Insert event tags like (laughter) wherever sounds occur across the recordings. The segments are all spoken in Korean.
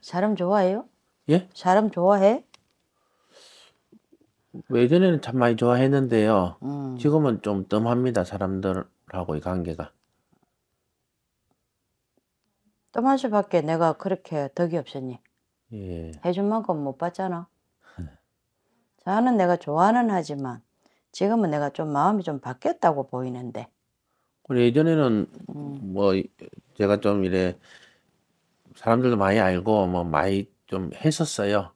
사람 좋아해요? 예? 사람 좋아해? 뭐 예전에는 참 많이 좋아했는데요. 음. 지금은 좀 뜸합니다. 사람들하고의 관계가. 뜸할 수밖에 내가 그렇게 덕이 없었니? 예. 해준 만큼 못 받잖아. 자는 내가 좋아는 하지만 지금은 내가 좀 마음이 좀 바뀌었다고 보이는데. 예전에는 음. 뭐 제가 좀 이래 사람들도 많이 알고 뭐 많이 좀 했었어요.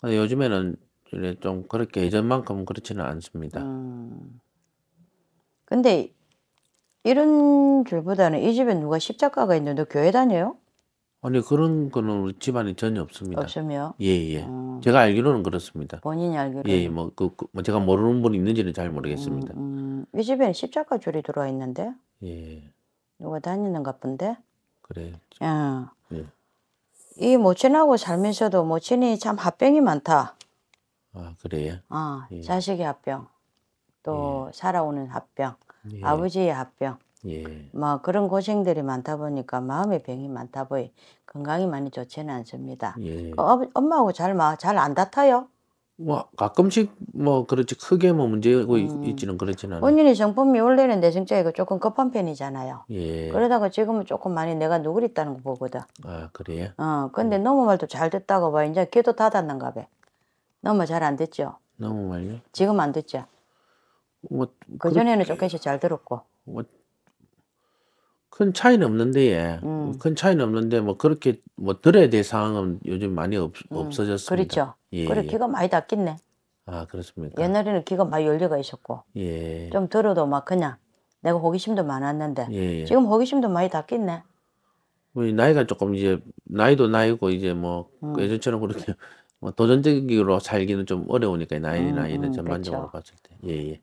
근데 요즘에는 좀 그렇게 예전만큼 그렇지는 않습니다. 음. 근데 이런 줄보다는 이 집에 누가 십자가가 있는데 교회 다녀요? 아니 그런 거는 우리 집안에 전혀 없습니다. 없으며? 예예. 음. 제가 알기로는 그렇습니다. 본인이 알기로? 예, 예. 뭐그 그, 뭐 제가 모르는 분이 있는지는 잘 모르겠습니다. 음, 음. 이 집에는 십자가 줄이 들어와 있는데? 예. 누가 다니는가 본데? 그래. 예. 예. 이 모친하고 뭐 살면서도 모친이 뭐 참 합병이 많다. 아 그래요? 아 예. 자식의 합병, 또 예. 살아오는 합병, 예. 아버지의 합병, 예. 뭐 그런 고생들이 많다 보니까 마음의 병이 많다 보이 건강이 많이 좋지는 않습니다. 예. 그, 엄마하고 잘잘안 다타요 뭐 가끔씩 뭐 그렇지 크게 뭐 문제고 음. 있지는 그렇지는 않아요. 본인의 정법이 원래는 내성적이고 조금 급한 편이잖아요. 예. 그러다가 지금은 조금 많이 내가 누굴 있다는 거 보거든. 아 그래요? 어 근데 음. 너무 말도 잘 됐다고 봐 이제 귀도 닫았는가 봐. 너무 잘안 됐죠. 너무 말요? 지금 안 됐죠. 뭐그 전에는 그렇게... 조금씩 잘 들었고. 뭐큰 차이는 없는데, 예. 음. 큰 차이는 없는데 뭐 그렇게 뭐 들어야 될 상황은 요즘 많이 없, 음. 없어졌습니다. 그렇죠. 예, 예. 그래 예. 귀가 많이 닫겠네. 아 그렇습니까? 옛날에는 귀가 많이 열려가 있었고, 예. 좀 들어도 막 그냥 내가 호기심도 많았는데 예. 예. 지금 호기심도 많이 닫겠네. 뭐 나이가 조금 이제 나이도 나이고 이제 뭐 음. 예전처럼 그렇게 뭐 도전적으로 살기는 좀 어려우니까 나이나 음, 이런 음, 전반적으로 그렇죠. 봤을 때. 예 예.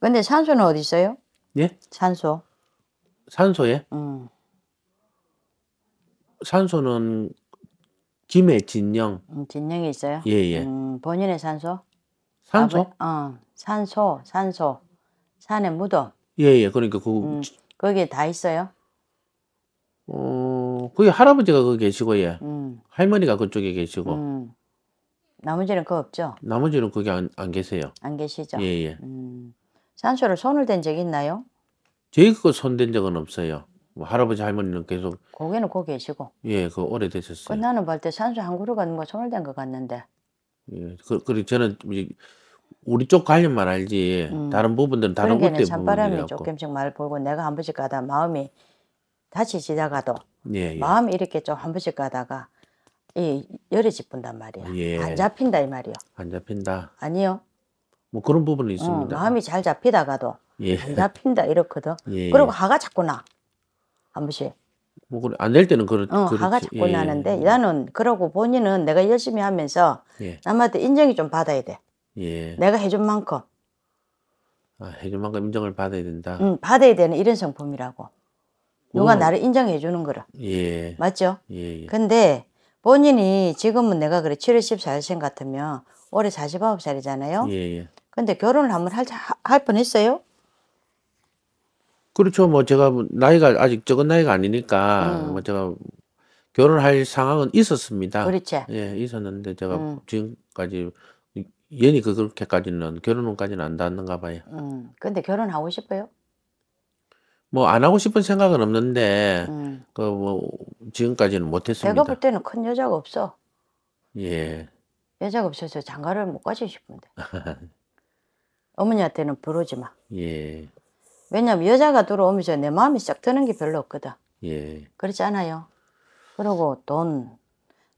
근데 산소는 어디 있어요? 예? 산소. 산소에? 음. 산소는 김의 진영. 음, 진영이 있어요? 예, 예. 음, 본인의 산소? 산소? 아, 어, 산소, 산소. 산의 무덤. 예, 예. 그러니까 그 음, 거기에 다 있어요? 어, 거기 할아버지가 거기 계시고 예. 음. 할머니가 그쪽에 계시고. 음. 나머지는 그 없죠? 나머지는 거기 안, 안 계세요. 안 계시죠? 예, 예. 음. 산소를 손을 댄 적 있나요? 저희 그 손댄 적은 없어요. 뭐 할아버지 할머니는 계속 고개는 고 계시고 예, 그 오래되셨어요. 끝나는 볼 때 산수 한 그루간 뭐 손을 댄 것 같는데 예, 그, 그리고 저는 우리 쪽 관련만 알지 음. 다른 부분들은 다른 그런 게바람이 조금씩 말 보고 내가 한 번씩 가다 마음이 다시지나가도 예, 예. 마음이 이렇게 좀 한 번씩 가다가 이 열이 짚은단 말이야. 예. 안 잡힌다 이 말이요. 안 잡힌다. 아니요. 뭐 그런 부분이 있습니다. 마음이 잘 잡히다가도 예. 안 잡힌다 이렇거든. 예, 예. 그리고 화가 자꾸 나. 한 번씩. 뭐 그래 안 될 때는 그렇 어, 그렇지. 화가 자꾸 예, 예. 나는데 나는 그러고 본인은 내가 열심히 하면서 예. 남한테 인정이 좀 받아야 돼. 예. 내가 해준 만큼. 아, 해준 만큼 인정을 받아야 된다. 응, 받아야 되는 이런 성품이라고. 누가 오. 음. 나를 인정해 주는 거라. 예. 맞죠? 예, 예. 근데 본인이 지금은 내가 그래 74생 월1일 같으면 올해 49살이잖아요. 예. 근데 결혼을 한번 할, 할 뻔했어요? 그렇죠. 뭐 제가 뭐 나이가 아직 적은 나이가 아니니까 음. 뭐 제가 결혼할 상황은 있었습니다. 그렇지. 예, 있었는데 제가 음. 지금까지 연이 그렇게까지는 결혼까지는 안 닿는가 봐요. 음. 근데 결혼하고 싶어요? 뭐 안 하고 싶은 생각은 없는데 음. 그뭐 지금까지는 못 했습니다. 내가 볼 때는 큰 여자가 없어. 예. 여자가 없어서 장가를 못 가지 싶은데. 어머니한테는 부르지 마. (laughs) 예. 왜냐면 여자가 들어오면 내 마음이 싹 드는 게 별로 없거든. 예. 그렇지 않아요? 그리고 돈.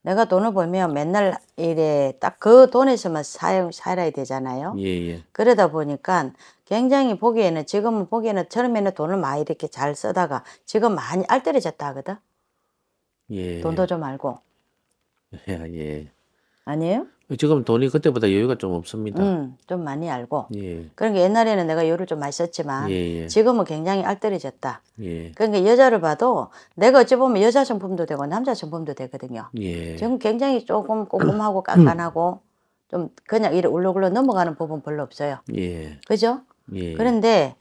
내가 돈을 벌면 맨날 이래 딱 그 돈에서만 사용, 살아야 되잖아요. 예, 예. 그러다 보니까 굉장히 보기에는 지금 보기에는 처음에는 돈을 많이 이렇게 잘 쓰다가 지금 많이 알뜰해졌다 하거든. 예. 돈도 좀 알고. (laughs) 예, 예. 아니에요? 지금 돈이 그때보다 여유가 좀 없습니다. 음, 좀 많이 알고. 예. 그러니까 옛날에는 내가 여유를 좀 많이 썼지만 예예. 예. 지금은 굉장히 알뜰해졌다. 예. 그러니까 여자를 봐도 내가 어찌 보면 여자 성품도 되고 남자 성품도 되거든요. 예. 지금 굉장히 조금 (clears throat) 꼼꼼하고 깐깐하고 좀 그냥 이래 울러울러 넘어가는 부분 별로 없어요. 예. 그죠? 예. 그런데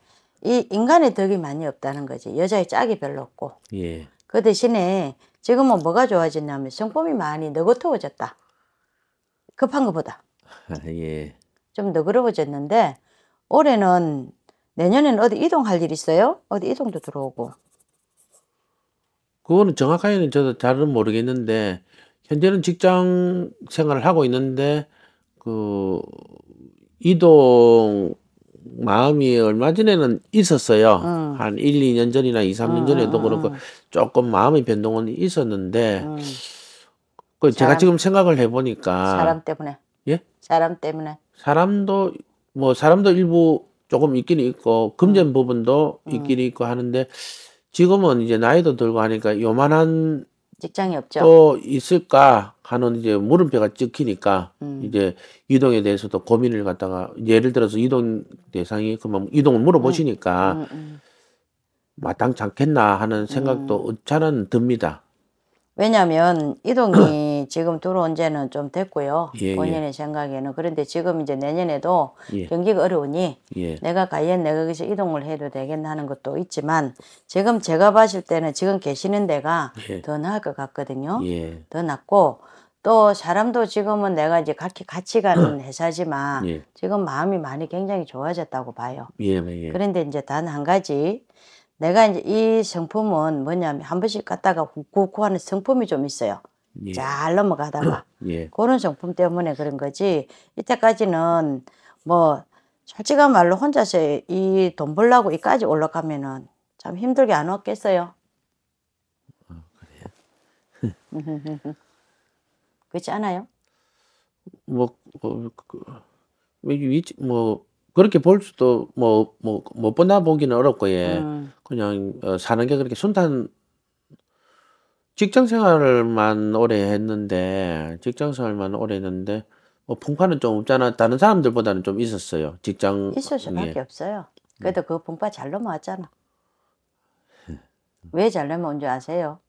이 인간의 덕이 많이 없다는 거지. 여자의 짝이 별로 없고. 예. 그 대신에 지금은 뭐가 좋아졌냐면 성품이 많이 너그러워졌다. 급한 것보다 아, 예. 좀 너그러워졌는데 올해는 내년에는 어디 이동할 일 있어요? 어디 이동도 들어오고 그거는 정확하게는 저도 잘은 모르겠는데 현재는 직장 생활을 하고 있는데 그 이동 마음이 얼마 전에는 있었어요. 음. 한 1, 2년 전이나 2, 3년 음, 전에도 음, 그렇고 음. 조금 마음의 변동은 있었는데 음. 그 제가 지금 생각을 해보니까 사람 때문에 예 사람 때문에 사람도 뭐 사람도 일부 조금 있긴 있고 금전 음. 부분도 음. 있긴 음. 있고 하는데 지금은 이제 나이도 들고 하니까 요만한 직장이 없죠. 또 있을까 하는 이제 물음표가 찍히니까 음. 이제 이동에 대해서도 고민을 갖다가 예를 들어서 이동 대상이 그러면 이동을 물어보시니까 음, 음, 마땅찮겠나 하는 생각도 음. 차는 듭니다. 왜냐면 이동이 (clears throat) 지금 들어온 지는 좀 됐고요. 예, 예. 본인의 예. 생각에는 그런데 지금 이제 내년에도 예. 경기가 어려우니 예. 내가 과연 내가 여기서 이동을 해도 되겠나 하는 것도 있지만 지금 제가 봤을 때는 지금 계시는 데가 예. 더 나을 것 같거든요. 더 낫고 또 사람도 지금은 내가 이제 같이 같이 가는 (clears throat) 회사지만 지금 마음이 많이 굉장히 좋아졌다고 봐요. 그런데 이제 단 한 가지 내가 이제 이 성품은 뭐냐면 한 번씩 갔다가 구하는 성품이 좀 있어요. 예. 잘 넘어가다가 (clears throat) 예. 그런 성품 때문에 그런 거지 이때까지는 뭐 솔직한 말로 혼자서 이 돈 벌라고 이까지 올라가면은 참 힘들게 안 왔겠어요. 어, 아, 그래요. (laughs) 그렇지 않아요? 뭐, 뭐, 그, 뭐, 뭐 그렇게 볼 수도 뭐 뭐못 뭐 보나 보기는 어렵고 예. 음. 그냥 어, 사는 게 그렇게 순탄 직장 생활만 오래 했는데 직장 생활만 오래 했는데 뭐 풍파는 좀 없잖아. 다른 사람들보다는 좀 있었어요. 직장 있을 음, 예. 수밖에 예. 없어요. 음. 그래도 음. 그 풍파 잘 넘어왔잖아. 왜 잘 넘어온 줄 아세요?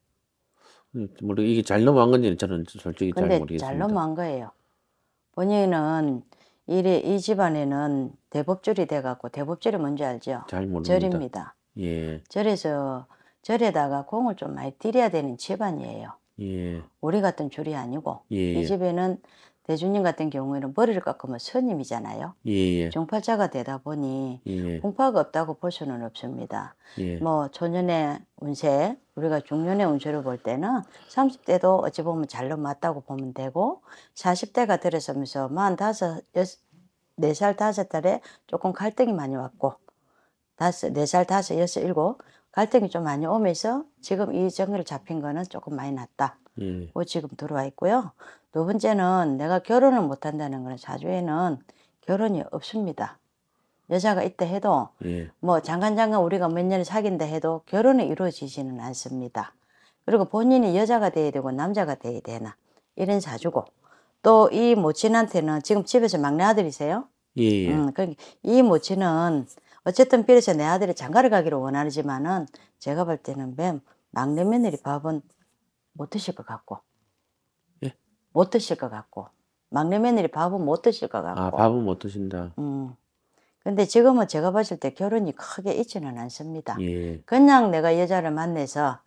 모르 음, 뭐 이게 잘 넘어간 건지 저는 솔직히 잘 모르겠습니다. 잘 넘어간 거예요. 본인은 이래 이 집안에는 대법절이 돼갖고 대법절이 뭔지 알죠? 잘 모릅니다. 절입니다. 예. 절에서 절에다가 공을 좀 많이 들여야 되는 집안이에요. 예. 우리 같은 줄이 아니고 예. 이 집에는 대주님 같은 경우에는 머리를 깎으면 선님이잖아요 예. 예. 종파자가 되다 보니 예, 예. 공파가 없다고 볼 수는 없습니다. 예. 뭐 초년의 운세, 우리가 중년의 운세를 볼 때는 30대도 어찌 보면 잘로 맞다고 보면 되고 40대가 들어서면서 만4섯네살 다섯 달에 조금 갈등이 많이 왔고 다섯, 네 살 다섯, 여섯, 일곱 갈등이 좀 많이 오면서 지금 이정의를 잡힌 거는 조금 많이 났다. 예. 뭐 지금 들어와 있고요. 두 번째는 내가 결혼을 못한다는 거는 자주에는 결혼이 없습니다. 여자가 있다 해도 예. 뭐 잠깐 잠깐 우리가 몇 년을 사귄다 해도 결혼이 이루어지지는 않습니다. 그리고 본인이 여자가 돼야 되고 남자가 돼야 되나 이런 자주고 또 이 모친한테는 지금 집에서 막내 아들이세요? 예. 예. 음, 그이 모친은 어쨌든 비로소 내 아들이 장가를 가기를 원하지만은 제가 볼 때는 맨 막내 며느리 밥은 못 드실 것 같고. 예? 못 드실 것 같고. 막내 며느리 밥은 못 드실 것 아, 같고. 아, 밥은 못 드신다. 음. 근데 지금은 제가 봤을 때 결혼이 크게 있지는 않습니다. 예. 그냥 내가 여자를 만나서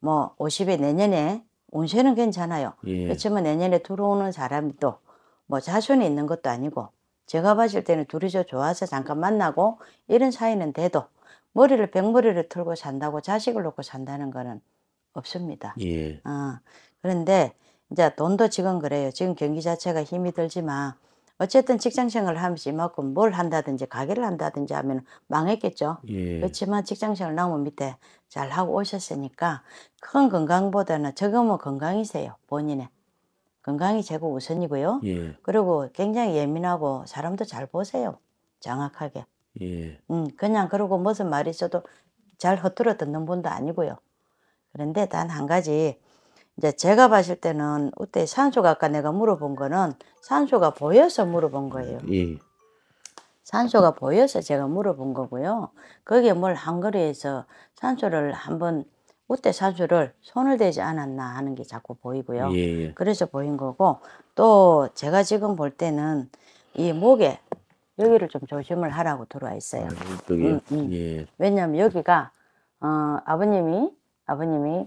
뭐 50에 내년에 운세는 괜찮아요. 예. 그렇지만 내년에 들어오는 사람이 또뭐 자손이 있는 것도 아니고 제가 봤을 때는 둘이서 좋아서 잠깐 만나고 이런 사이는 돼도 머리를 백머리를 틀고 산다고 자식을 놓고 산다는 거는 없습니다. 예. 어, 그런데 이제 돈도 지금 그래요. 지금 경기 자체가 힘이 들지만 어쨌든 직장생활을 하면서 이만큼 뭘 한다든지 가게를 한다든지 하면 망했겠죠. 예. 그렇지만 직장생활 나무 밑에 잘 하고 오셨으니까 큰 건강보다는 적으면 건강이세요. 본인의. 건강이 최고 우선이고요. 예. 그리고 굉장히 예민하고 사람도 잘 보세요. 정확하게. 예. 음, 그냥 그러고 무슨 말이 있어도 잘 헛들어 듣는 분도 아니고요. 그런데 단 한 가지 이제 제가 봤을 때는 그때 산소가 아까 내가 물어본 거는 산소가 보여서 물어본 거예요. 예. 산소가 보여서 제가 물어본 거고요. 거기에 뭘 한거리에서 산소를 한번 그때 산소를 손을 대지 않았나 하는 게 자꾸 보이고요. 예, 예. 그래서 보인 거고 또 제가 지금 볼 때는 이 목에 여기를 좀 조심을 하라고 들어와 있어요. 아, 음, 음. 예. 왜냐하면 여기가 어, 아버님이 아버님이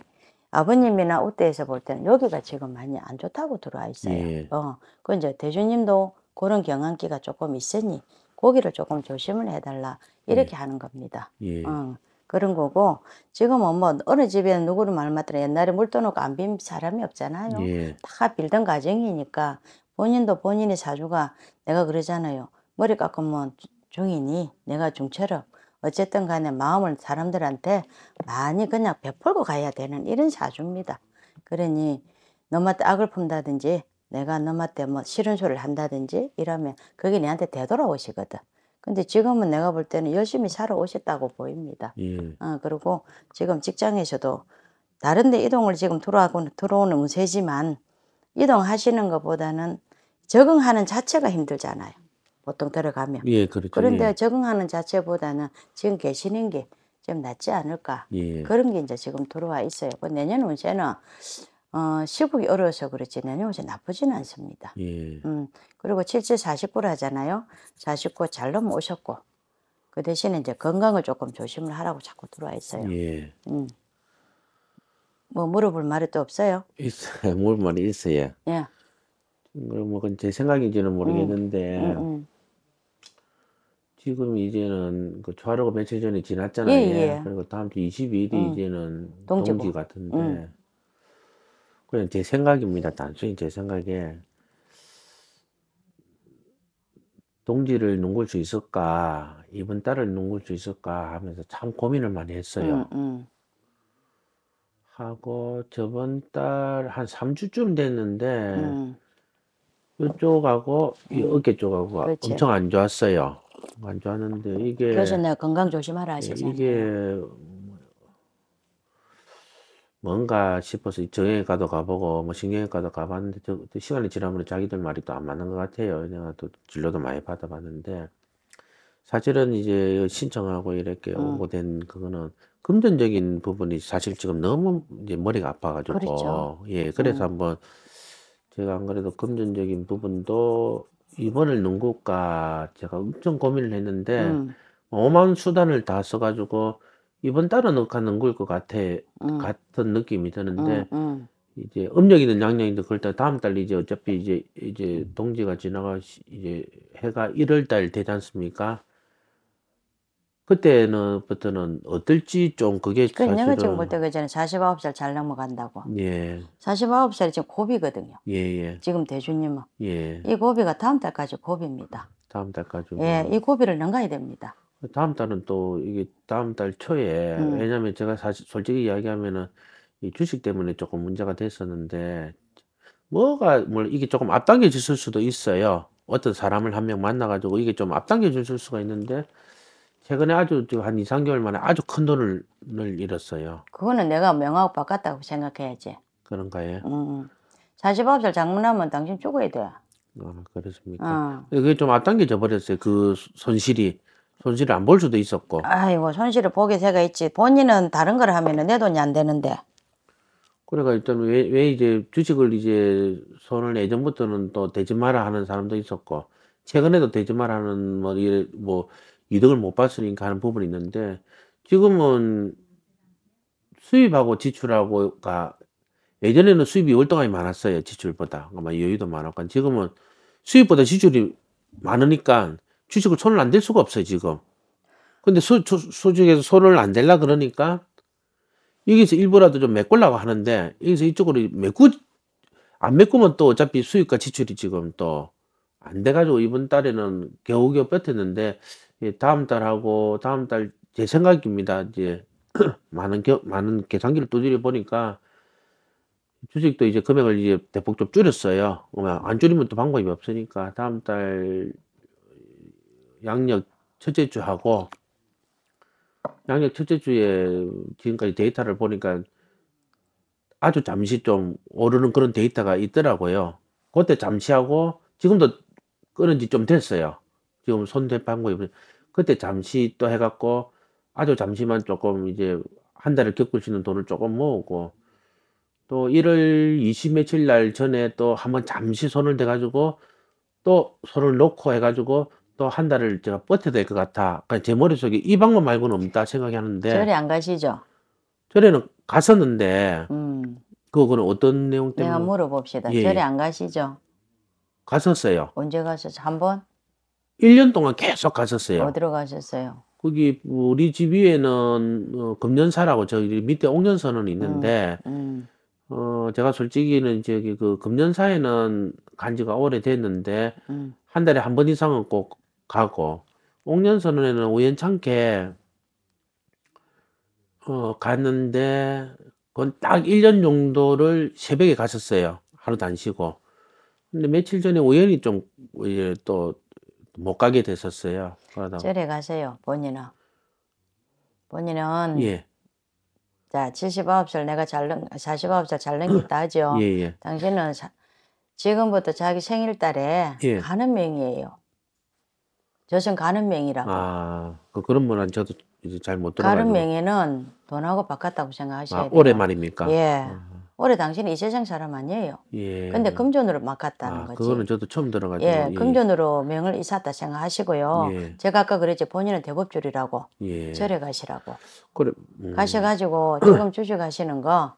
아버님이나 우대에서 볼 때는 여기가 지금 많이 안 좋다고 들어와 있어요. 예. 어, 그 이제 대주님도 그런 경향기가 조금 있으니 고기를 조금 조심을 해달라 이렇게 예. 하는 겁니다. 예. 어, 그런 거고 지금은 뭐 어느 집에는 누구를 말마더라 옛날에 물 떠놓고 안 빈 사람이 없잖아요. 예. 다 빌던 가정이니까 본인도 본인의 사주가 내가 그러잖아요. 머리 깎으면 중이니 내가 중처럼 어쨌든 간에 마음을 사람들한테 많이 그냥 베풀고 가야 되는 이런 사주입니다. 그러니 너한테 악을 품다든지 내가 너한테 뭐 싫은 소리를 한다든지 이러면 그게 내한테 되돌아오시거든. 근데 지금은 내가 볼 때는 열심히 살아오셨다고 보입니다. 예. 어, 그리고 지금 직장에서도 다른데 이동을 지금 들어오고 들어오는 운세지만 이동하시는 것보다는 적응하는 자체가 힘들잖아요. 보통 들어가면. 예, 그렇죠. 그런데 예. 적응하는 자체보다는 지금 계시는 게 좀 낫지 않을까. 예. 그런 게 이제 지금 들어와 있어요. 그 내년 운세는 어, 시국이 어려워서 그렇지 내년 운세 나쁘지는 않습니다. 예. 음, 그리고 7째 49를 하잖아요. 49잘 넘어오셨고 그 대신에 이제 건강을 조금 조심을 하라고 자꾸 들어와 있어요. 예. 음. 뭐 물어볼 말이 또 없어요? 있어요. 물어볼 (laughs) 말이 있어요. 예. 그럼 뭐제 생각인지는 모르겠는데 음, 음, 음. 지금 이제는 그초하루가 며칠 전에 지났잖아요. 예, 예, 예. 그리고 다음 주 22일이 음. 이제는 동지고. 동지 같은데 음. 그냥 제 생각입니다. 단순히 제 생각에 동지를 눈굴 수 있을까 이번 달을 눈굴 수 있을까 하면서 참 고민을 많이 했어요. 음, 하고 저번 달 한 3주쯤 됐는데 이쪽하고 이 어깨 쪽하고 그렇 엄청 안 좋았어요. 안 좋았는데 이게 그래서 내가 건강 조심하라 예, 하시잖아요. 이게 뭔가 싶어서 정형외과도 가보고 뭐 신경외과도 가봤는데 또, 또 시간이 지나면 자기들 말이 또 안 맞는 것 같아요. 내가 또 진료도 많이 받아봤는데 사실은 이제 신청하고 이렇게 음. 오고 된 그거는 금전적인 부분이 사실 지금 너무 이제 머리가 아파가지고 그렇죠. 예 그래서 음. 한번 제가 안 그래도 금전적인 부분도 이번을 넣을과 제가 엄청 고민을 했는데 음. 마만 수단을 다 써가지고 이번 달은 넣을까 넣을 것 같아 음. 같은 느낌이 드는데 음, 음. 이제 음력이든 양력이든 그럴 때 다음 달 이제 어차피 이제 이제 음. 동지가 지나가 이제 해가 1월 달 되지 않습니까? 그때는부터는 어떨지 좀 그게 그 내가 지금 볼때 그전에 49살 잘 넘어간다고. 예. 49살이 지금 고비거든요. 예, 예. 지금 대주님은. 예. 이 고비가 다음 달까지 고비입니다. 다음 달까지. 예, 이 고비를 넘가야 됩니다. 다음 달은 또 이게 다음 달 초에 음. 왜냐면 제가 사실 솔직히 이야기하면은 이 주식 때문에 조금 문제가 됐었는데 뭐가 뭐 이게 조금 앞당겨졌을 수도 있어요. 어떤 사람을 한 명 만나가지고 이게 좀 앞당겨졌을 수가 있는데 최근에 아주 한 2, 3개월 만에 아주 큰 돈을 잃었어요. 그거는 내가 명하고 바꿨다고 생각해야지. 그런가요? 음. 49살 음. 장문하면 당신 죽어야 돼. 아, 그렇습니까? 어. 그게 좀 앞당겨져 버렸어요. 그 손실이. 손실을 안 볼 수도 있었고. 아이고, 손실을 보게 새가 있지. 본인은 다른 걸 하면 내 돈이 안 되는데. 그러니까 일단 왜, 왜 이제 주식을 이제 손을 예전부터는 또 대지 마라 하는 사람도 있었고, 최근에도 대지 마라 하는 뭐, 뭐, 이득을 못 봤으니까 하는 부분이 있는데 지금은 수입하고 지출하고가 예전에는 수입이 월등하게 많았어요 지출보다 아마 여유도 많았고 지금은 수입보다 지출이 많으니까 주식을 손을 안 댈 수가 없어요 지금 근데 소 수, 중에서 손을 안 댈라 그러니까 여기서 일부라도 좀메꿀라고 하는데 여기서 이쪽으로 메꾸 안 메꾸면 또 어차피 수입과 지출이 지금 또 안 돼가지고 이번 달에는 겨우겨우 버텼는데 예, 다음 달하고 다음 달 제 생각입니다. 이제 (clears throat) 많은 겨, 많은 계산기를 두드려 보니까 주식도 이제 금액을 이제 대폭 좀 줄였어요. 뭐 안 줄이면 또 방법이 없으니까 다음 달 양력 첫째 주하고 양력 첫째 주에 지금까지 데이터를 보니까 아주 잠시 좀 오르는 그런 데이터가 있더라고요. 그때 잠시 하고 지금도 끊은 지 좀 됐어요. 지금 손대판 거입 뭐 그때 잠시 또 해갖고 아주 잠시만 조금 이제 한 달을 겪을 수 있는 돈을 조금 모으고 또 1월 20 며칠 날 전에 또 한번 잠시 손을 대가지고 또 손을 놓고 해가지고 또 한 달을 제가 버텨야 될 것 같아. 그러니까 제 머릿속에 이 방법 말고는 없다 생각 하는데. 절에 안 가시죠? 절에는 갔었는데, 음. 그거는 어떤 내용 때문에? 내가 물어봅시다. 예, 예. 절에 안 가시죠? 갔었어요. 언제 가셨죠? 한 번? 1년 동안 계속 갔었어요. 어디로 가셨어요? 거기 우리 집 위에는 어, 금년사라고 저기 밑에 옥년선는 음, 있는데 음, 음. 어 제가 솔직히는 저기 그 금년사에는 간 지가 오래됐는데 음. 한 달에 한 번 이상은 꼭 가고 옥년선에는 우연찮게 어 갔는데 그건 딱 1년 정도를 새벽에 가셨어요 하루도 안 쉬고. 근데 며칠 전에 우연히 좀 이제 또못 가게 됐었어요. 그러다 절에 가세요, 본인은. 본인은 예. 자, 79살 내가 잘 49살 잘능겠다 (clears throat) 하죠. 예, 예. 당신은 자, 지금부터 자기 생일달에 예. 가는 명이에요. 저승 가는 명이라고. 아, 그 그런 말은 저도 이제 잘못들어가지 가는 명에는 돈하고 바꿨다고 생각하셔야 아, 돼요. 올해 말입니까? 예. 아. 올해 당신이 이 세상 사람 아니에요. 예. 근데 금전으로 막 갔다는 아, 거지. 그거는 저도 처음 들어가지고. 예, 예. 금전으로 명을 이사다 생각하시고요. 예. 제가 아까 그랬지 본인은 대법줄이라고 예. 절에 가시라고. 그래. 음. 가셔가지고 지금 주식하시는 거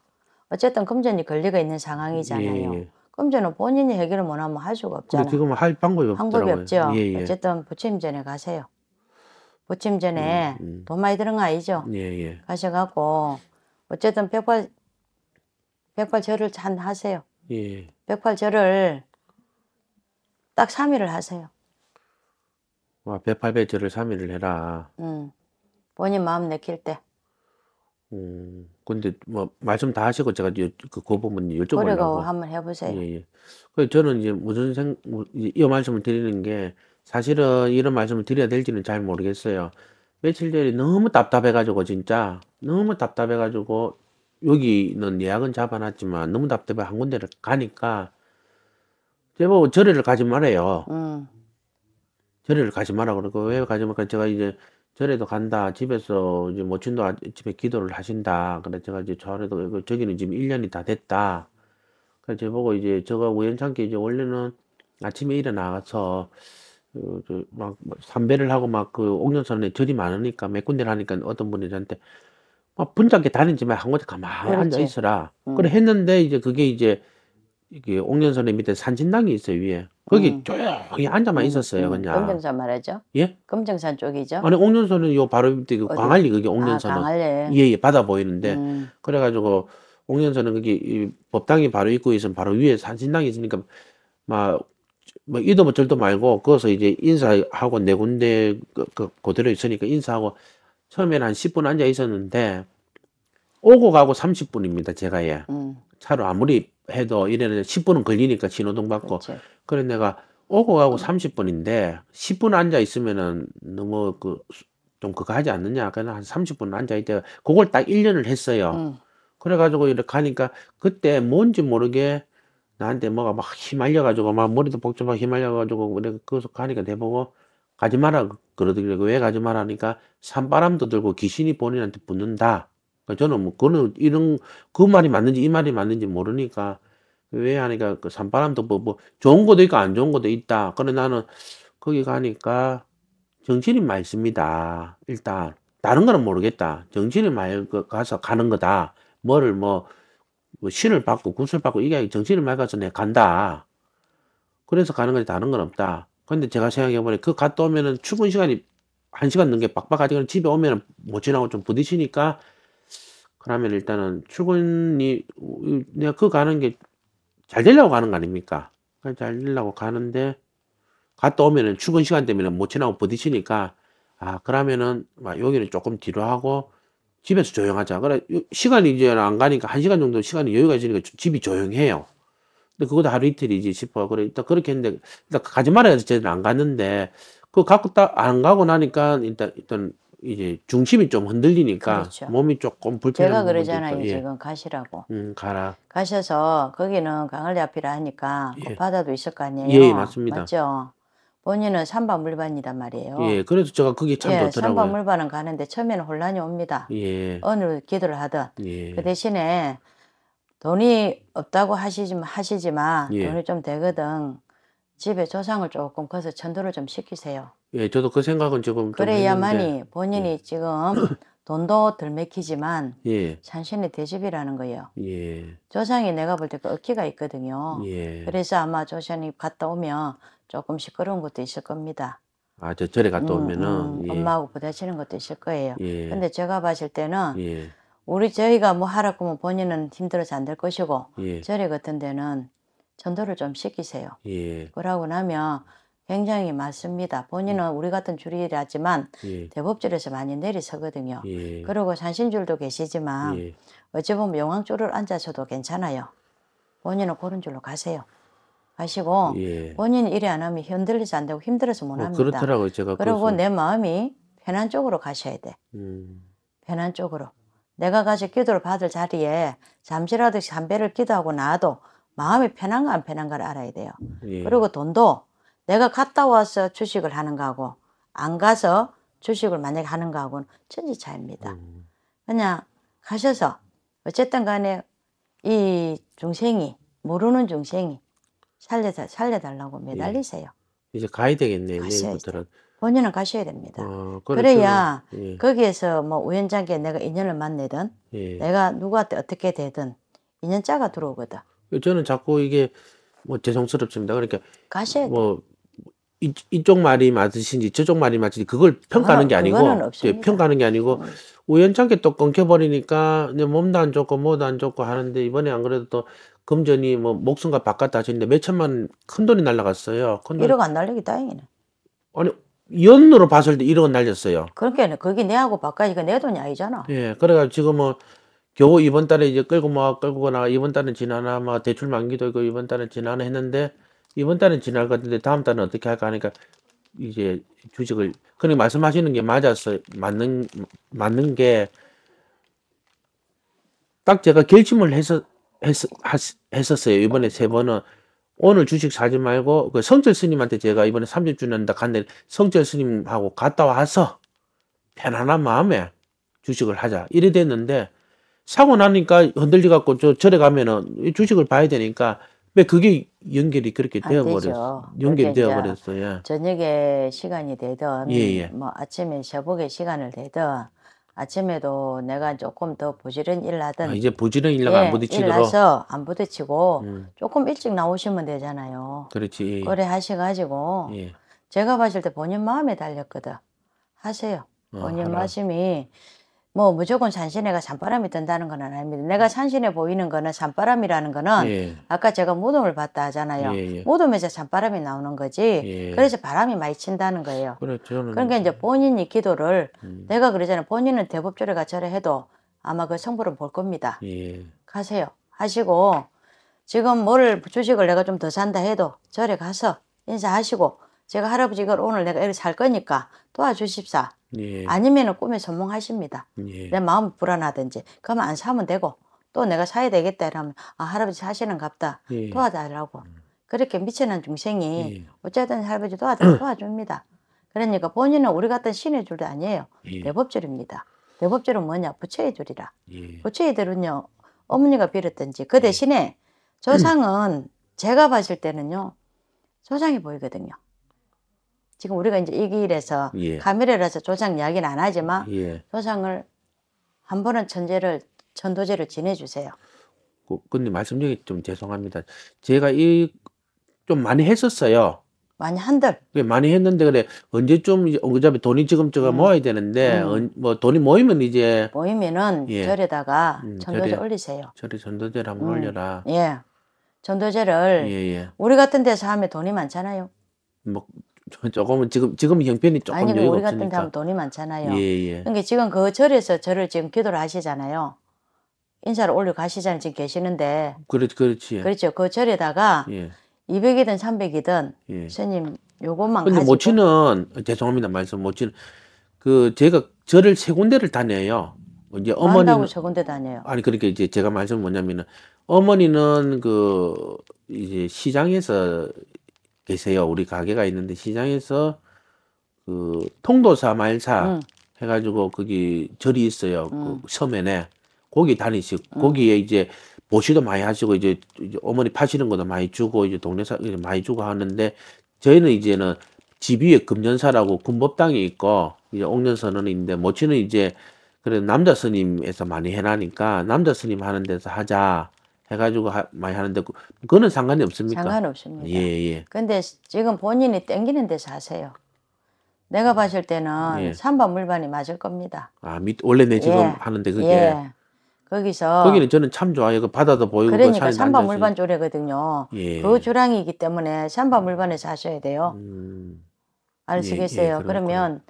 어쨌든 금전이 권리가 있는 상황이잖아요. 예, 예. 금전은 본인이 해결을 못하면 할 수가 없잖아요. 지금 할 방법이 없더라고요. 방법이 없죠. 예, 어쨌든 부처님 전에 가세요. 부처 전에 음, 음. 돈 많이 들은 거 아니죠? 가셔갖고 어쨌든 백발절을 잘 하세요. 예. 백발절을 딱 3일을 하세요. 와, 1 0배절을 3일을 해라. 음. 본인 마음 내킬 때. 음, 근데 뭐 말씀 다 하시고 제가 그그 부분 여쭤보려고. 그리고 한 번 해보세요. 예, 예. 그 저는 이제 무슨 생, 이 말씀을 드리는 게 사실은 이런 말씀을 드려야 될지는 잘 모르겠어요. 며칠 전에 너무 답답해가지고 진짜 너무 답답해가지고 여기는 예약은 잡아놨지만 너무 답답해 한 군데를 가니까 제법 뭐 절에를 가지 말아요. 음. 절에를 가지 마라 그러고 왜 가지 말까 제가 이제 절에도 간다 집에서 이제 모친도 뭐 아, 집에 기도를 하신다 그래 제가 이제 저안에도 저기는 지금 1년이 다 됐다 그래서 제 보고 이제 저가 우연찮게 이제 원래는 아침에 일어나서 그막 그 뭐 삼배를 하고 막 그옥년선에 절이 많으니까 몇 군데를 하니까 어떤 분이 저한테 분장기 다니지만 한 곳에 가만히 그렇죠. 앉아 있어라. 음. 그래 했는데 이제 그게 이제 이게 옥년선의 밑에 산신당이 있어요 위에. 거기 음. 조용히 앉아만 음. 있었어요 음. 그냥. 금정산 말하죠? 예? 금정산 쪽이죠? 아니 옥년선은 요 바로 밑에 그 광안리 그게 아, 옥년선은. 아, 광안리. 예예 예, 바다 보이는데 음. 그래가지고 옥년선은 거기 이 법당이 바로 있고 있으면 바로 위에 산신당이 있으니까 막. 뭐 이도 뭐 절도 말고 거기서 이제 인사하고 네 군데 그, 그 그대로 있으니까 인사하고 처음에는 한 10분 앉아 있었는데 오고 가고 30분입니다. 제가 예. 음. 차로 아무리 해도 이래는 10분은 걸리니까 신호등 받고. 그렇죠. 그래 내가 오고 가고 음. 30분인데 10분 앉아 있으면은 너무 그 좀 그거 하지 않느냐. 그냥 한 30분 앉아 있다가 그걸 딱 1년을 했어요. 음. 그래 가지고 이렇게 하니까 그때 뭔지 모르게 나한테 뭐가 막 휘말려 가지고 막 머리도 복잡하게 휘말려 가지고 그래 거서 가니까 내보고 가지 마라 그러더라고 왜 가지 말하니까 산바람도 들고 귀신이 본인한테 붙는다. 그러니까 저는 뭐 그는 이런 그 말이 맞는지 이 말이 맞는지 모르니까 왜 하니까 그 산바람도 뭐, 뭐 좋은 것도 있고 안 좋은 것도 있다. 그런데 나는 거기 가니까 정신이 많이 니다 일단 다른 거는 모르겠다. 정신이 많이 그 가서 가는 거다. 뭐를 뭐, 뭐 신을 받고 구슬 받고 이게 정신이 많이 서 내가 간다. 그래서 가는 거지 다른 건 없다. 근데 제가 생각해보니 그 갔다 오면은 출근 시간이 한 시간 넘게 빡빡하지만 집에 오면 은못 지나고 좀 부딪히니까 그러면 일단은 출근이 내가 그 가는 게 잘 되려고 가는 거 아닙니까? 잘 되려고 가는데 갔다 오면은 출근 시간 때문에 못 지나고 부딪히니까 아 그러면은 막 여기는 조금 뒤로 하고 집에서 조용하자. 그래 시간이 이제 안 가니까 한 시간 정도 시간이 여유가 있으니까 집이 조용해요. 근데 그것도 하루 이틀이지 싶어. 그래, 일단 그렇게 했는데, 일단 가지 말아야 해서 제안 갔는데, 그 갖고 딱 안 가고 나니까 일단, 일단 이제 중심이 좀 흔들리니까 그렇죠. 몸이 조금 불편해 제가 그러잖아요. 예. 지금 가시라고. 음, 가라. 가셔서 거기는 강을 앞이라 하니까 예. 그 바다도 있을 거 아니에요. 예, 예 맞습니다. 맞죠. 본인은 삼반 물반이단 말이에요. 예, 그래서 제가 그게 참 예, 좋더라고요. 삼반 물반은 가는데 처음에는 혼란이 옵니다. 예. 어느 기도를 하든 예. 그 대신에 돈이 없다고 하시지만, 하시지만 예. 돈이 좀 되거든. 집에 조상을 조금 커서 천도를 좀 시키세요. 예, 저도 그 생각은 지금 그래야만이 본인이 예. 지금 (coughs) 돈도 덜 맥히지만 예. 산신의 대집이라는 거예요. 예. 조상이 내가 볼 때그 억기가 있거든요. 예. 그래서 아마 조상이 갔다 오면 조금 시끄러운 것도 있을 겁니다. 아, 저 절에 갔다 음, 오면은 음, 음, 엄마하고 부딪히는 것도 있을 거예요. 예. 근데 제가 봤을 때는 예. 우리 저희가 뭐 하라고 하면 뭐 본인은 힘들어서 안 될 것이고 예. 절에 같은 데는 전도를 좀 시키세요. 예. 그러고 나면 굉장히 많습니다. 본인은 음. 우리 같은 줄이라지만 예. 대법줄에서 많이 내리서거든요. 예. 그리고 산신줄도 계시지만 예. 어찌 보면 용왕줄을 앉아서도 괜찮아요. 본인은 그런 줄로 가세요. 가시고 예. 본인 일이 안 하면 흔들리지 않다고 힘들어서 못 어, 합니다. 어, 그렇더라고요. 제가 그리고 그래서... 내 마음이 편한 쪽으로 가셔야 돼. 음. 편한 쪽으로. 내가 가서 기도를 받을 자리에 잠시라도 담배를 기도하고 나와도 마음이 편한가 안 편한가를 알아야 돼요. 예. 그리고 돈도 내가 갔다 와서 주식을 하는가 하고 안 가서 주식을 만약에 하는가 하고는 천지 차입니다. 음. 그냥 가셔서 어쨌든 간에 이 중생이 모르는 중생이 살려 살려달라고 예. 매달리세요. 예. 이제 가야 되겠네 내일부터는. 본인은 가셔야 됩니다. 아, 그래야 예. 거기에서 뭐 우연찮게 내가 인연을 만나든 예. 내가 누구한테 어떻게 되든 인연자가 들어오거든. 저는 자꾸 이게 뭐 죄송스럽습니다. 그러니까 가셔야 뭐 이, 이쪽 말이 맞으신지 저쪽 말이 맞으신지 그걸 평가하는 게 아니고 예, 평가하는 게 아니고 음. 우연찮게 또 끊겨버리니까 몸도 안 좋고 뭐도 안 좋고 하는데 이번에 안 그래도 또 금전이 뭐 목숨과 바깥 다쳤는데 몇 천만 큰 돈이 날라갔어요. 1억 안 날리기 다행이네. 아니 연으로 봤을 때 1억 날렸어요. 그러니까 그 내하고 바꿔니까 내 돈이 아니잖아. 예, 그래가 지금 뭐 겨우 이번 달에 이제 끌고 막 끌고 나 이번 달은 지나나 막 대출 만기도 있고 이번 달은 지나나 했는데 이번 달은 지날 것 같은데 다음 달은 어떻게 할까 하니까 이제 주식을 그니 그러니까 말씀하시는 게맞았어 맞는 맞는 게 딱 제가 결심을 해서 했었, 했었어요. 이번에 세 번은 오늘 주식 사지 말고 그 성철 스님한테 제가 이번에 30주년다 간데 성철 스님하고 갔다 와서 편안한 마음에 주식을 하자 이래 됐는데 사고 나니까 흔들리 갖고 저 절에 가면은 주식을 봐야 되니까 왜 그게 연결이 그렇게 되어 버렸어 연결이 그러니까 되어 버렸어요. 저녁에 시간이 되든 예, 예. 뭐 아침에 저녁에 시간을 되든 아침에도 내가 조금 더 부지런 일을 아, 하든 아, 이제 부지런 일하고 예, 안 부딪히도록 일나서 안 부딪히고 음. 조금 일찍 나오시면 되잖아요. 그렇지. 그래 하셔가지고 예. 제가 봤을 때 본인 마음에 달렸거든. 하세요. 어, 본인 어, 마심이 뭐 무조건 산신해가 산바람이 든다는 건 아닙니다. 내가 산신해 보이는 거는 산바람이라는 거는 예. 아까 제가 무덤을 봤다 하잖아요. 예, 예. 무덤에서 산바람이 나오는 거지. 예. 그래서 바람이 많이 친다는 거예요. 그렇죠. 그러니까 이제 그렇죠. 본인이 기도를 음. 내가 그러잖아요. 본인은 대법조례 가처를 해도 아마 그 성부를 볼 겁니다. 예. 가세요. 하시고 지금 뭘 주식을 내가 좀 더 산다 해도 절에 가서 인사하시고 제가 할아버지가 오늘 내가 애를 살 거니까 도와주십사. 예. 아니면은 꿈에 전몽하십니다. 예. 내마음 불안하든지 그러면 안 사면 되고 또 내가 사야 되겠다 이러면 아 할아버지 하시는갑다 예. 도와달라고 음. 그렇게 미치는 중생이 예. 어쨌든 할아버지 도와 (clears throat) 도와줍니다. 그러니까 본인은 우리 같은 신의 줄도 아니에요. 대법줄입니다. 예. 대법줄은 뭐냐 부처의 줄이라. 예. 부처의 들은요 어머니가 빌었든지 그 대신에 조상은 제가 봤을 때는요 조상이 보이거든요. 지금 우리가 이제 이 길에서 예. 가미래라서 조상 이야기는 안 하지만 예. 조상을 한 번은 천재를 전도제를 지내주세요. 그, 근데 말씀 여기 좀 죄송합니다. 제가 이 좀 많이 했었어요. 많이 한들. 예, 많이 했는데 그래 언제쯤 어차피 돈이 지금 제가 음. 모아야 되는데 음. 어, 뭐 돈이 모이면 이제 모이면은 예. 절에다가 음, 전도제 절에, 올리세요. 절에 전도제를 한번 음. 올려라. 예. 전도제를 예, 예. 우리 같은 데서 하면 돈이 많잖아요. 뭐 조금은 지금 지금 형편이 조금 아니, 여 우리 같은 사람 돈이 많잖아요. 예, 예. 그러니까 지금 그 절에서 저를 지금 기도를 하시잖아요. 인사를 올려 가시잖아요. 지금 계시는데. 그렇지, 그렇지. 그렇죠. 그 절에다가 예. 200이든 300이든 예. 스님 요것만 근데 가지고. 모친은 죄송합니다 말씀 모친은 그 제가 절을 세 군데를 다녀요. 뭐 이제 뭐 어머니세 군데 다녀요. 아니 그렇게 그러니까 이제 제가 말씀 뭐냐면은 어머니는 그 이제 시장에서 계세요. 우리 가게가 있는데 시장에서 그 통도사 말사 응. 해가지고 거기 절이 있어요. 응. 그 서면에 거기 다니시고 거기에 이제 보시도 많이 하시고 이제, 이제 어머니 파시는 것도 많이 주고 이제 동네 사 많이 주고 하는데 저희는 이제는 집 위에 금년사라고 군법당이 있고 이제 옥년선언는데 모친은 이제 그래 남자 스님에서 많이 해나니까 남자 스님 하는 데서 하자. 해가지고 하, 많이 하는데 그, 그거는 상관이 없습니까? 상관없습니다. 예, 예. 근데 지금 본인이 땡기는 데서 하세요. 내가 음. 봤을 때는 예. 3번 물반이 맞을 겁니다. 아, 밑, 원래 내 지금 예. 하는데 그게. 예. 거기서. 거기는 저는 참 좋아요. 그 바다도 보이고. 그 그러니까 3번 물반 조례거든요. 예. 그조랑이기 때문에 3번 물반에사셔야 돼요. 음. 알시겠어요? 예, 예, 그러면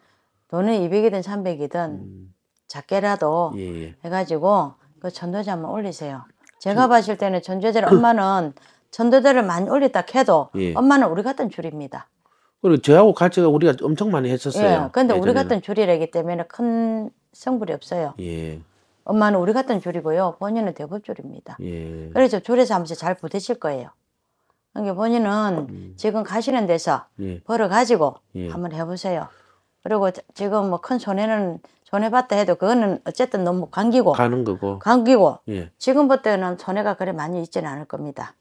돈은 200이든 300이든 음. 작게라도 예, 해가지고 그 전도자만 올리세요. 제가 봤을 때는 전제제를 그 엄마는 전도대를 많이 올렸다 해도 예. 엄마는 우리 같은 줄입니다. 그리고 저하고 갈치가 우리가 엄청 많이 했었어요. 예. 근데 우리 같은 줄이라기 때문에 큰 성불이 없어요. 예. 엄마는 우리 같은 줄이고요. 본인은 대법줄입니다. 예. 그래서 줄에서 한 번씩 잘 부딪힐 거예요. 그러니까 본인은 음. 지금 가시는 데서 예. 벌어 가지고 예. 한번 해보세요. 그리고 지금 뭐큰 손해는 손해봤다 해도 그거는 어쨌든 너무 감기고 가는 거고 감기고 예. 지금부터는 손해가 그래 많이 있지는 않을 겁니다.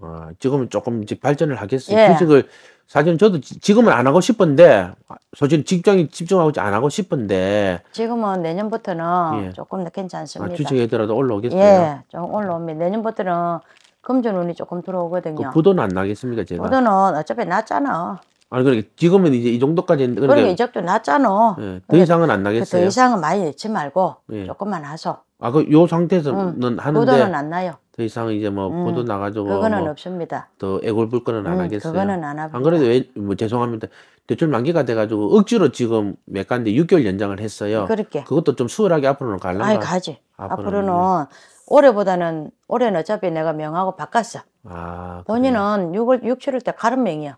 아, 지금은 조금 이제 발전을 하겠어요. 예. 주식을 사실 저도 지금은 안 하고 싶은데 솔직히 직장이 집중하고 안 하고 싶은데 지금은 내년부터는 예. 조금 더 괜찮습니다. 아, 주식에더라도 올라오겠어요. 예, 좀 올라옵니다. 내년부터는 금전 운이 조금 들어오거든요. 그 부도는 안 나겠습니까, 제가? 부도는 어차피 났잖아. 아니 그러니까 지금은 이제 이 정도까지 했는데 그러니까, 그러니까 이적도 났잖아. 예, 더 그러니까 이상은 안 그러니까 나겠어요. 더 이상은 많이 내지 말고 예. 조금만 하서 아 그 요 상태에서는 음, 하는데 보도는 안 나요. 더 이상 이제 뭐 음, 보도 나가지고 그거는 뭐 없습니다. 또 애골불거는 안 음, 하겠어요. 그거는 안 합니다. 안 그래도 왜, 뭐 죄송합니다. 대출 만기가 돼가지고 억지로 지금 몇간데 6개월 연장을 했어요. 그렇게. 그것도 좀 수월하게 앞으로는 갈라. 아니 가지. 앞으로는, 앞으로는 올해보다는 올해는 어차피 내가 명하고 바꿨어. 아. 본인은 6월 6, 7월 때 가른 명이야.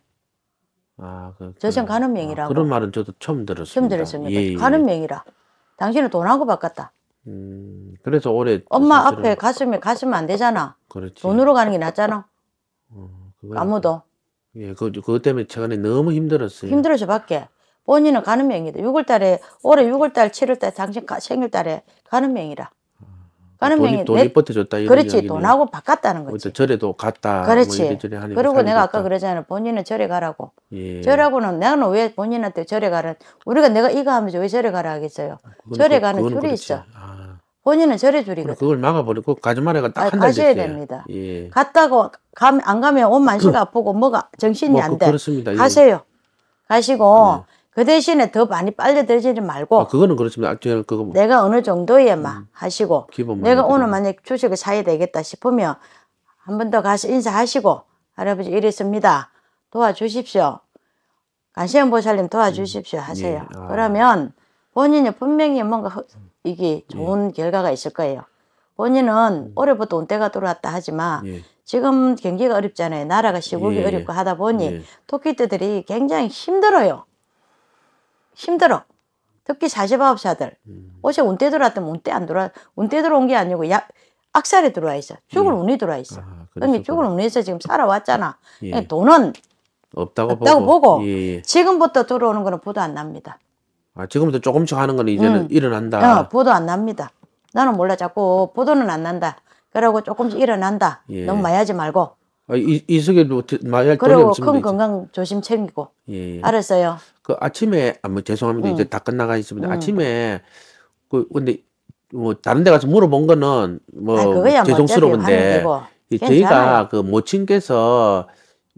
아, 그, 그 저승 가는 명이라고. 아, 그런 말은 저도 처음 들었습니다. 처음 들었습니다. 예, 예. 가는 명이라. 당신은 돈하고 바꿨다. 음, 그래서 올해 엄마 앞에 가슴에 가시면 안 되잖아. 그렇지. 돈으로 가는 게 낫잖아. 어, 아무도. 예, 그그 때문에 최근에 너무 힘들었어요. 힘들어서 밖에. 본인은 가는 명이다. 6월달에 올해 6월달, 7월달 당신 가, 생일달에 가는 명이라. 까는명이 돈이, 돈 버텨줬다 이런 그렇지 돈하고 바꿨다는 뭐 거지. 절에도 갔다. 뭐 그렇지. 뭐이래 그리고 내가 아까 그러잖아. 요 본인은 절에 가라고. 예. 절하고는 나는 왜 본인한테 절에 가라. 우리가 내가 이거 하면서 왜 절에 가라 하겠어요. 아, 그건, 절에 그, 가는 줄이 그렇지. 있어. 아. 본인은 절에 줄이거든. 그걸 막아버리고 가지 말아가 딱 한달 가셔야 됩니다. 예. 갔다고 감, 안 가면 옷만시가 아프고 뭐가 정신이 뭐, 안 그 돼. 그 가세요. 가시고 예. 그 대신에 더 많이 빨려 들지는 말고. 아, 그거는 그렇지만 그냥 그거 뭐. 내가 어느 정도에막 음, 하시고. 내가 오늘 되면. 만약 주식을 사야 되겠다 싶으면 한 번 더 가서 인사하시고 할아버지 이랬습니다. 도와주십시오. 간시형 보살님 도와주십시오 음. 하세요. 예, 아. 그러면 본인이 분명히 뭔가 허, 이게 예. 좋은 예. 결과가 있을 거예요. 본인은 음. 올해부터 온때가 들어왔다 하지만 예. 지금 경기가 어렵잖아요. 나라가 시국이 예. 어렵고 하다 보니 예. 토끼떼들이 굉장히 힘들어요. 힘들어. 특히 45사들. 어제 운대 들어왔다면 온대 안 들어와, 운대 들어온 게 아니고 약 악살에 들어와 있어. 죽을 예. 운이 들어와 있어. 아, 그러니 죽을 운에서 지금 살아왔잖아. 예. 그러니까 돈은 없다고, 없다고 보고, 보고 예, 예. 지금부터 들어오는 거는 보도 안 납니다. 아, 지금부터 조금씩 하는 거는 이제는 음. 일어난다. 어, 보도 안 납니다. 나는 몰라 자꾸 보도는 안 난다. 그러고 조금씩 일어난다. 너무 예. 마야지 말고 아, 이, 이석에도 마약 뭐 돈이 그리고 큰 건강 조심 챙기고. 예. 알았어요. 그 아침에 아뭐 죄송합니다. 응. 이제 음. 다 끝나가 있습니다. 응. 음. 아침에 그 근데 뭐 다른 데 가서 물어본 거는 뭐아 죄송스러운데 저희가 그 모친께서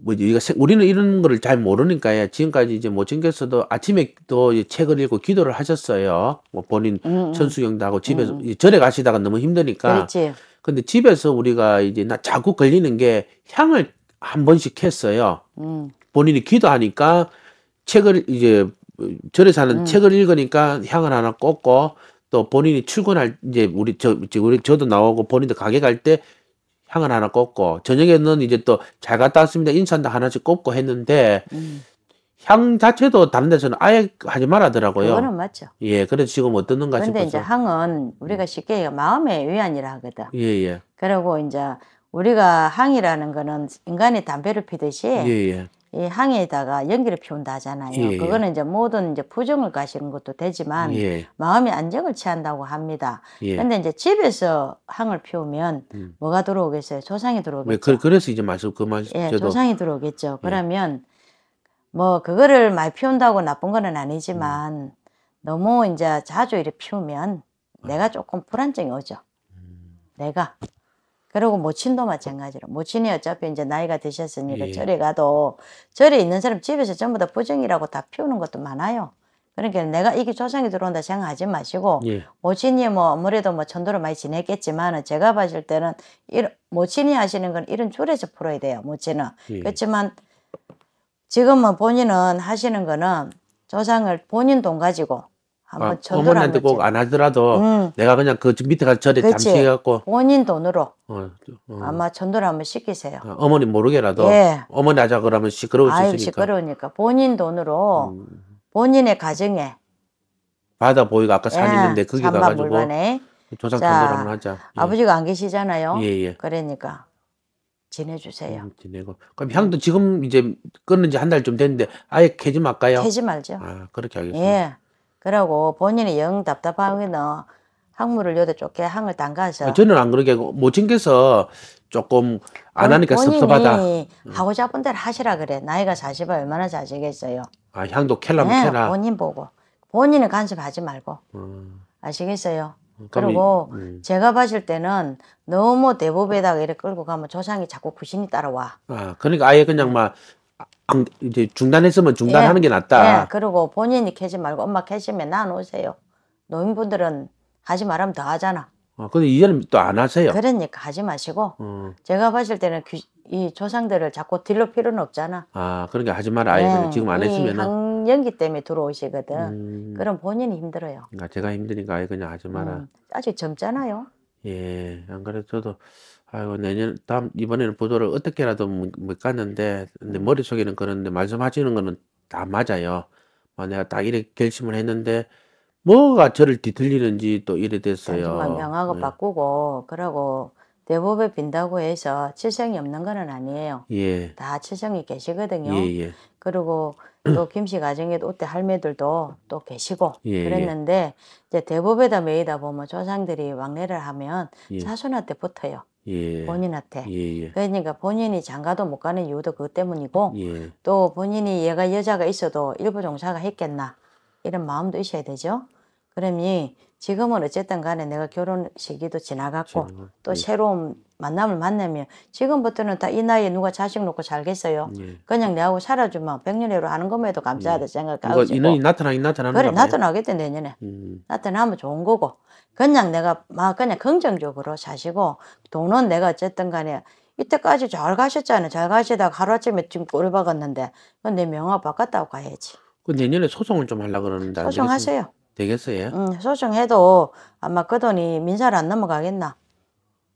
뭐 우리가 우리는 이런 거를 잘 모르니까 지금까지 이제 못 뭐 챙겼어도 아침에 또 책을 읽고 기도를 하셨어요. 뭐 본인 음, 음. 천수경도 하고 집에서 음. 절에 가시다가 너무 힘드니까. 그렇지. 근데 집에서 우리가 이제 나 자꾸 걸리는 게 향을 한 번씩 했어요. 음. 본인이 기도하니까 책을 이제 절에 사는 음. 책을 읽으니까 향을 하나 꽂고 또 본인이 출근할 이제 우리 저 우리 저도 나오고 본인도 가게 갈때 향을 하나 꽂고 저녁에는 이제 또 잘 갔다 왔습니다 인천도 하나씩 꽂고 했는데 음. 향 자체도 다른 데서는 아예 하지 말아더라고요. 그거는 맞죠. 예, 그래서 지금 어떻는가 싶어서. 근데 이제 향은 우리가 음. 쉽게 마음의 위안이라 하거든. 예, 예. 그리고 이제 우리가 항이라는 거는 인간이 담배를 피듯이 예, 예. 이 항에다가 연기를 피운다 하잖아요. 예, 예, 그거는 이제 모든 이제 부정을 가시는 것도 되지만 예. 마음의 안정을 취한다고 합니다. 예. 그런데 이제 집에서 항을 피우면 음. 뭐가 들어오겠어요? 조상이 들어오겠죠. 그, 래서 이제 말씀 그 말씀. 예, 조상이 들어오겠죠. 예. 그러면 뭐 그거를 많이 피운다고 나쁜 거는 아니지만 음. 너무 이제 자주 이렇게 피우면 내가 아. 조금 불안증이 오죠. 음. 내가 그리고 모친도 마찬가지로 모친이 어차피 이제 나이가 드셨으니까 예. 절에 가도 절에 있는 사람 집에서 전부 다 부정이라고 다 피우는 것도 많아요. 그러니까 내가 이게 조상이 들어온다 생각하지 마시고 예. 모친이 뭐 아무래도 뭐 천도를 많이 지냈겠지만은 제가 봤을 때는 이런 모친이 하시는 건 이런 줄에서 풀어야 돼요. 모친은 예. 그렇지만 지금은 본인은 하시는 거는 조상을 본인 돈 가지고 한번 아, 어머니한테 꼭 안 하더라도 음. 내가 그냥 그 밑에 가서 절에 그치. 잠시 해갖고 원인 돈으로 어, 어. 아마 전도를 한번 시키세요. 어, 어머니 모르게라도 예. 어머니 하자 그러면 시끄러울 아유, 수 있으니까. 시끄러우니까 본인 돈으로 음. 본인의 가정에 바다 보이고 아까 산 예. 있는데 거기 가가지고 조상 전도를 한번 하자. 예. 아버지가 안 계시잖아요. 예예. 예. 그러니까 지내주세요. 음, 지내고 그럼 향도 지금 이제 끊는지한 달 좀 됐는데 아예 캐지 말까요? 캐지 말죠. 아 그렇게 하겠습니다. 예. 그러고 본인이 영 답답하기는 학문을 요도 좋게 항을 담가서 아, 저는 안 그러게 모친께서 조금 안 하니까 본인이 섭섭하다. 음. 하고 싶은 대로 하시라 그래. 나이가 40에 얼마나 자시겠어요. 아 향도 캘라 네, 캐라. 본인 보고 본인은 간섭하지 말고 음. 아시겠어요? 음, 그리고 음. 제가 봤을 때는 너무 대부에다가 이렇게 끌고 가면 조상이 자꾸 구신이 따라와. 아, 그러니까 아예 그냥 음. 막 이제 중단했으면 중단하는 예, 게 낫다. 예, 그리고 본인이 캐시 말고 엄마 캐시면 나눠오세요. 노인분들은 하지 말하면 더 하잖아. 아, 근데 이제는 또 안 하세요. 그러니까 하지 마시고 음. 제가 봤을 때는 귀, 이 조상들을 자꾸 딜러 필요는 없잖아. 아, 그러니까 하지 마 아예 지금 안 했으면. 연기 때문에 들어오시거든. 음. 그럼 본인이 힘들어요. 아, 제가 힘드니까 아예 그냥 하지 마라. 음, 아직 젊잖아요. 예, 안 그래도 저도 아이고 내년 다음 이번에는 부도를 어떻게라도 못, 갔는데 근데 음. 머릿속에는 그런데 말씀하시는 거는 다 맞아요. 뭐 내가 딱 이렇게 결심을 했는데 뭐가 저를 뒤틀리는지 또 이래 됐어요. 명하고 네. 바꾸고 그러고 대법에 빈다고 해서 칠성이 없는 거는 아니에요. 예. 다 칠성이 계시거든요. 예, 예. 그리고 또 김씨 가정에도 옷대 할매들도 또 계시고 예, 예, 그랬는데 이제 대법에다 매이다 보면 조상들이 왕래를 하면 사손한테 예. 붙어요. 예. 본인한테. 예예. 예. 그러니까 본인이 장가도 못 가는 이유도 그것 때문이고 예. 또 본인이 얘가 여자가 있어도 일부 종사가 했겠나 이런 마음도 있어야 되죠. 그러니 지금은 어쨌든 간에 내가 결혼 시기도 지나갔고 지금, 또 예. 새로운 만남을 만나면 지금부터는 다 이 나이에 누가 자식 놓고 살겠어요. 예. 그냥 내하고 살아주면 백년해로 하는 것만해도 감사하다 예. 생각하고. 인연이 나타나긴 나타나는 그래 나타나겠대 내년에. 음. 나타나면 좋은 거고 그냥 내가 막 그냥 긍정적으로 사시고 돈은 내가 어쨌든 간에 이때까지 잘 가셨잖아요. 잘 가시다가 하루아침에 지금 꼴 박았는데 그건 내 명화 바꿨다고 가야지. 그 내년에 소송을 좀 하려고 그러는데 소송하세요. 되겠어요? 음, 소송해도 아마 그 돈이 민사를안 넘어가겠나.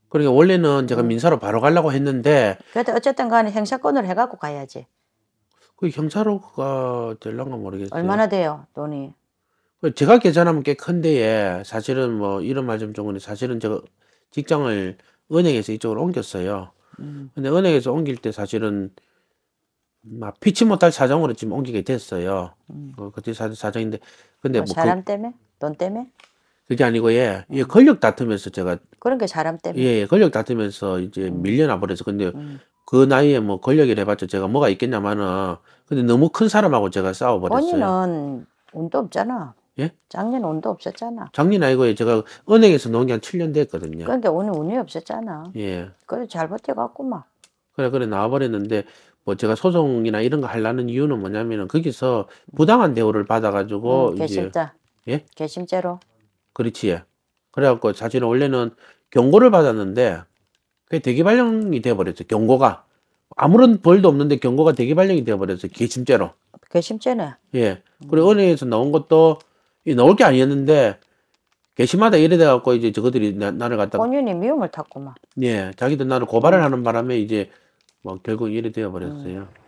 그러니까 원래는 제가 민사로 바로 가려고 했는데 그래도 어쨌든 간에 형사건으로 해갖고 가야지. 그 형사로가 될란가 모르겠어요. 얼마나 돼요 돈이? 그 제가 계산하면 꽤 큰데에 사실은 뭐 이런 말좀 좀은 사실은 저 직장을 은행에서 이쪽으로 옮겼어요. 음. 근데 은행에서 옮길 때 사실은 막 피치 못할 사정으로 지금 옮기게 됐어요. 음. 그, 그때 사, 정인데 근데 뭐, 뭐 그 사람 그, 때문에 돈 때문에 그게 아니고 예, 음. 예 권력 다투면서 제가 그런 게 사람 때문에 예, 예. 권력 다투면서 이제 음. 밀려나 버려서 근데 음. 그 나이에 뭐 권력을 해봤자 제가 뭐가 있겠냐마는 근데 너무 큰 사람하고 제가 싸워버렸어요. 본인은 운도 없잖아. 예? 작년 운도 없었잖아. 작년 아니고 제가 은행에서 놓은 게 한 7년 됐거든요. 근데 그러니까 오늘 운이 없었잖아. 예. 그래 잘 버텨갖구만. 그래 그래 나와버렸는데 뭐 제가 소송이나 이런 거 하려는 이유는 뭐냐면은 거기서 부당한 대우를 받아가지고 음, 어, 개심자. 이제, 예? 개심죄로. 그렇지. 예. 그래갖고 사실은 원래는 경고를 받았는데 그게 대기 발령이 돼버렸어 경고가. 아무런 벌도 없는데 경고가 대기 발령이 돼버렸어 개심죄로. 개심죄네. 예. 그리고 음. 은행에서 나온 것도 나올 게 아니었는데 개시마다 이래 돼갖고 이제 저거들이 나, 를 갖다 본인이 미움을 탔구만. 예, 자기도 나를 고발을 음. 하는 바람에 이제 뭐 결국 이래 되어 버렸어요. 음.